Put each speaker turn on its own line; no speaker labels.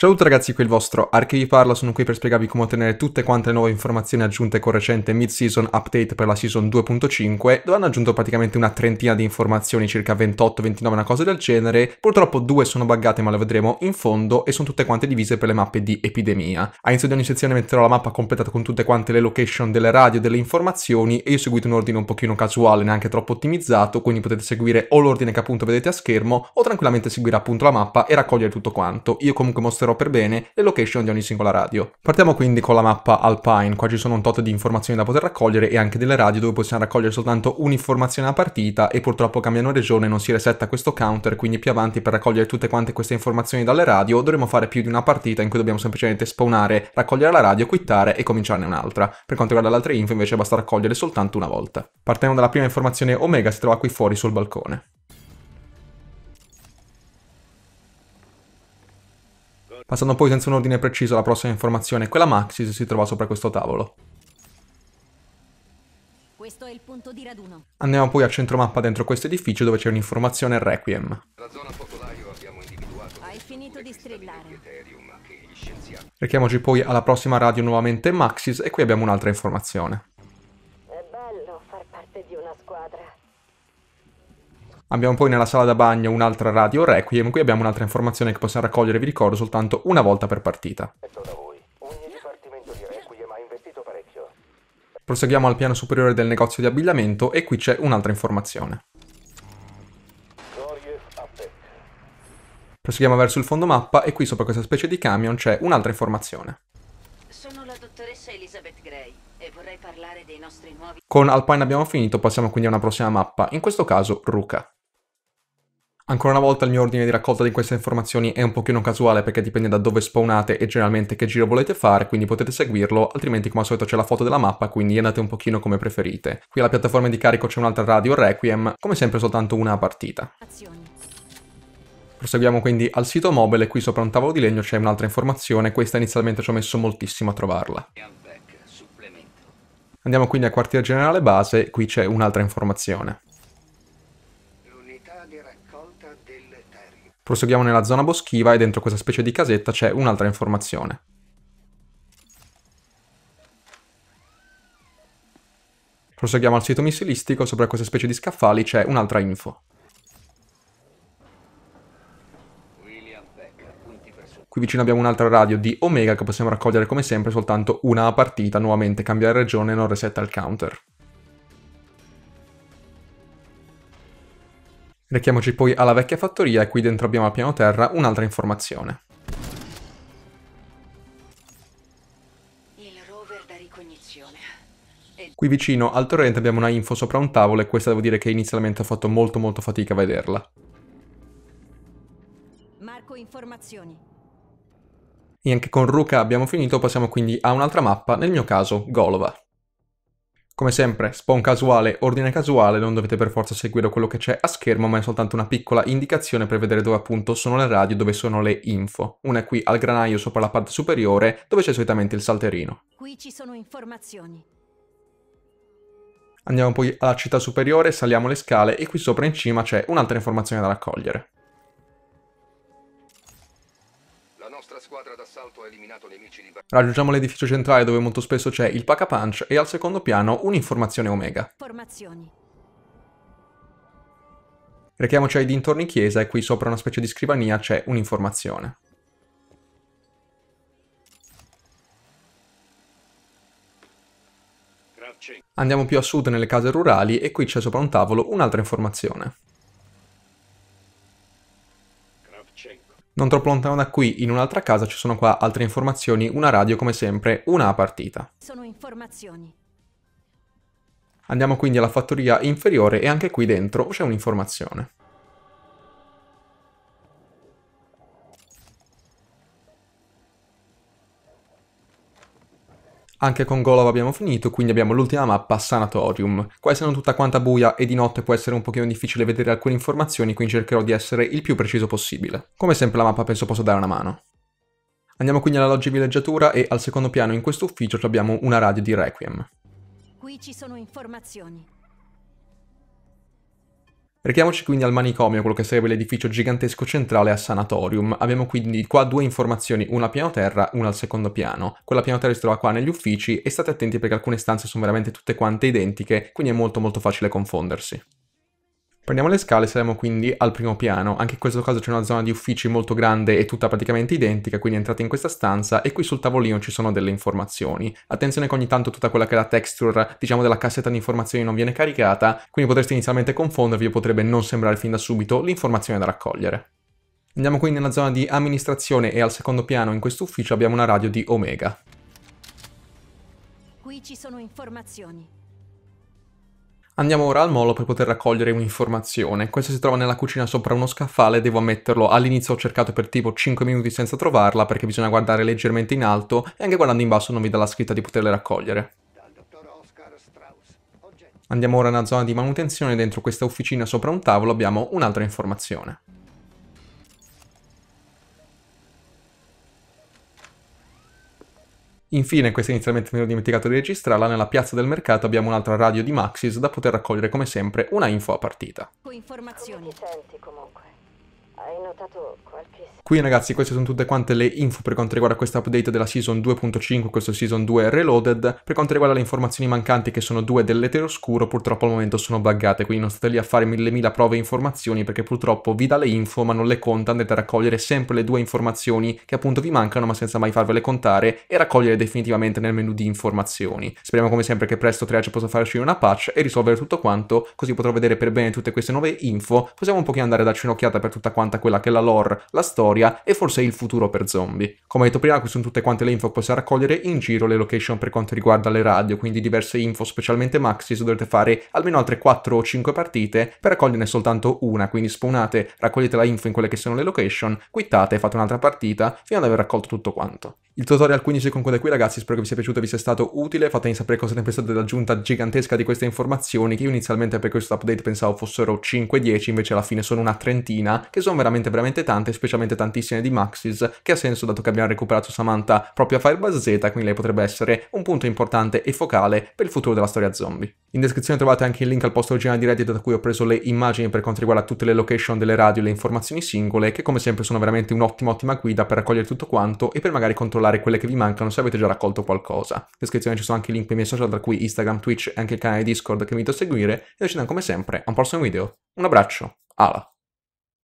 Ciao a tutti ragazzi, qui il vostro Arche parla, sono qui per spiegarvi come ottenere tutte quante le nuove informazioni aggiunte con recente mid-season update per la season 2.5, dove hanno aggiunto praticamente una trentina di informazioni, circa 28-29, una cosa del genere. Purtroppo due sono buggate, ma le vedremo in fondo, e sono tutte quante divise per le mappe di epidemia. A inizio di ogni sezione metterò la mappa completata con tutte quante le location delle radio, delle informazioni, e io ho seguito un ordine un pochino casuale, neanche troppo ottimizzato, quindi potete seguire o l'ordine che appunto vedete a schermo, o tranquillamente seguire appunto la mappa e raccogliere tutto quanto. Io comunque mostrerò implementerò per bene le location di ogni singola radio. Partiamo quindi con la mappa Alpine, qua ci sono un tot di informazioni da poter raccogliere e anche delle radio dove possiamo raccogliere soltanto un'informazione a partita e purtroppo cambiano regione non si resetta questo counter, quindi più avanti per raccogliere tutte quante queste informazioni dalle radio dovremo fare più di una partita in cui dobbiamo semplicemente spawnare, raccogliere la radio, quittare e cominciarne un'altra. Per quanto riguarda le altre info invece basta raccogliere soltanto una volta. Partiamo dalla prima informazione Omega si trova qui fuori sul balcone. passando poi senza un ordine preciso alla prossima informazione, quella Maxis si trova sopra questo tavolo. Questo è il punto di raduno. Andiamo poi a centromappa dentro questo edificio dove c'è un'informazione Requiem. La zona focolaio abbiamo individuato Hai finito di strillare. Rechiamoci poi alla prossima radio nuovamente Maxis e qui abbiamo un'altra informazione. È bello far parte di una squadra. Abbiamo poi nella sala da bagno un'altra radio Requiem, qui abbiamo un'altra informazione che possiamo raccogliere, vi ricordo, soltanto una volta per partita. Proseguiamo al piano superiore del negozio di abbigliamento e qui c'è un'altra informazione. Proseguiamo verso il fondo mappa e qui sopra questa specie di camion c'è un'altra informazione. Sono la dottoressa Elizabeth Gray e vorrei parlare dei nostri nuovi... Con Alpine abbiamo finito, passiamo quindi a una prossima mappa, in questo caso Ruka. Ancora una volta il mio ordine di raccolta di queste informazioni è un pochino casuale perché dipende da dove spawnate e generalmente che giro volete fare, quindi potete seguirlo, altrimenti come al solito c'è la foto della mappa, quindi andate un pochino come preferite. Qui alla piattaforma di carico c'è un'altra radio Requiem, come sempre soltanto una partita. Proseguiamo quindi al sito mobile, qui sopra un tavolo di legno c'è un'altra informazione, questa inizialmente ci ho messo moltissimo a trovarla. Andiamo quindi al quartier generale base, qui c'è un'altra informazione modalità di raccolta del terriccio. Proseguiamo nella zona boschiva e dentro questa specie di casetta c'è un'altra informazione. Proseguiamo al sito missilistico, sopra questa specie di scaffali c'è un'altra info. Qui vicino abbiamo un'altra radio di Omega che possiamo raccogliere come sempre soltanto una partita, nuovamente cambiare regione e non resetta il counter. Rechiamoci poi alla vecchia fattoria e qui dentro abbiamo al piano terra un'altra informazione. Qui vicino al torrente abbiamo una info sopra un tavolo e questa devo dire che inizialmente ho fatto molto molto fatica a vederla. Marco informazioni. E anche con Ruka abbiamo finito, passiamo quindi a un'altra mappa, nel mio caso Golova. Come sempre, spawn casuale, ordine casuale, non dovete per forza seguire quello che c'è a schermo, ma è soltanto una piccola indicazione per vedere dove appunto sono le radio, dove sono le info. Una è qui al granaio sopra la parte superiore, dove c'è solitamente il salterino. Qui ci sono informazioni. Andiamo poi alla città superiore, saliamo le scale e qui sopra in cima c'è un'altra informazione da raccogliere. squadra d'assalto ha eliminato di... Raggiungiamo l'edificio centrale dove molto spesso c'è il pack a Punch e al secondo piano un'informazione Omega. Formazioni. Rechiamoci ai dintorni chiesa e qui sopra una specie di scrivania c'è un'informazione. Andiamo più a sud nelle case rurali e qui c'è sopra un tavolo un'altra informazione. Non troppo lontano da qui, in un'altra casa, ci sono qua altre informazioni, una radio come sempre, una partita. Sono informazioni. Andiamo quindi alla fattoria inferiore e anche qui dentro c'è un'informazione. Anche con Golov abbiamo finito, quindi abbiamo l'ultima mappa, Sanatorium. Qua essendo tutta quanta buia e di notte può essere un pochino difficile vedere alcune informazioni, quindi cercherò di essere il più preciso possibile. Come sempre la mappa penso possa dare una mano. Andiamo quindi alla loggia villeggiatura e al secondo piano in questo ufficio abbiamo una radio di Requiem. Qui ci sono informazioni. Rechiamoci quindi al manicomio, quello che sarebbe l'edificio gigantesco centrale a Sanatorium. Abbiamo quindi qua due informazioni, una al piano terra, una al secondo piano. Quella al piano terra si trova qua negli uffici e state attenti perché alcune stanze sono veramente tutte quante identiche, quindi è molto molto facile confondersi. Prendiamo le scale, e saremo quindi al primo piano. Anche in questo caso c'è una zona di uffici molto grande e tutta praticamente identica, quindi entrate in questa stanza e qui sul tavolino ci sono delle informazioni. Attenzione che ogni tanto tutta quella che è la texture, diciamo della cassetta di informazioni non viene caricata, quindi potreste inizialmente confondervi e potrebbe non sembrare fin da subito l'informazione da raccogliere. Andiamo quindi nella zona di amministrazione e al secondo piano in questo ufficio abbiamo una radio di Omega. Qui ci sono informazioni. Andiamo ora al molo per poter raccogliere un'informazione. Questa si trova nella cucina sopra uno scaffale, devo ammetterlo, all'inizio ho cercato per tipo 5 minuti senza trovarla perché bisogna guardare leggermente in alto e anche guardando in basso non vi dà la scritta di poterle raccogliere. Andiamo ora nella zona di manutenzione, dentro questa officina sopra un tavolo abbiamo un'altra informazione. Infine, questo inizialmente mi ero dimenticato di registrarla, nella piazza del mercato abbiamo un'altra radio di Maxis da poter raccogliere come sempre una info a partita. Come ti senti comunque? Hai notato qualche... Qui ragazzi queste sono tutte quante le info per quanto riguarda questa update della Season 2.5, questo Season 2 Reloaded. Per quanto riguarda le informazioni mancanti che sono due dell'eteroscuro, purtroppo al momento sono buggate, quindi non state lì a fare mille mila prove e informazioni perché purtroppo vi dà le info ma non le conta, andate a raccogliere sempre le due informazioni che appunto vi mancano ma senza mai farvele contare e raccogliere definitivamente nel menu di informazioni. Speriamo come sempre che presto Triage possa far uscire una patch e risolvere tutto quanto, così potrò vedere per bene tutte queste nuove info, possiamo un pochino andare a darci un'occhiata per tutta quanta racconta quella che è la lore, la storia e forse il futuro per zombie. Come detto prima, queste sono tutte quante le info che possiamo raccogliere in giro le location per quanto riguarda le radio, quindi diverse info, specialmente Maxis, dovrete fare almeno altre 4 o 5 partite per raccoglierne soltanto una, quindi spawnate, raccogliete la info in quelle che sono le location, quittate, e fate un'altra partita, fino ad aver raccolto tutto quanto. Il tutorial quindi si conclude qui ragazzi, spero che vi sia piaciuto e vi sia stato utile, fatemi sapere cosa ne pensate dell'aggiunta gigantesca di queste informazioni che io inizialmente per questo update pensavo fossero 5-10, invece alla fine sono una trentina, che sono veramente veramente tante, specialmente tantissime di Maxis, che ha senso dato che abbiamo recuperato Samantha proprio a Firebase Z, quindi lei potrebbe essere un punto importante e focale per il futuro della storia zombie. In descrizione trovate anche il link al post originale di Reddit da cui ho preso le immagini per quanto riguarda tutte le location delle radio e le informazioni singole, che come sempre sono veramente un'ottima ottima guida per raccogliere tutto quanto e per magari controllare quelle che vi mancano se avete già raccolto qualcosa. In descrizione ci sono anche i link ai miei social, tra cui Instagram, Twitch e anche il canale Discord che vi invito a seguire, e noi ci vediamo come sempre a un prossimo video. Un abbraccio, ala!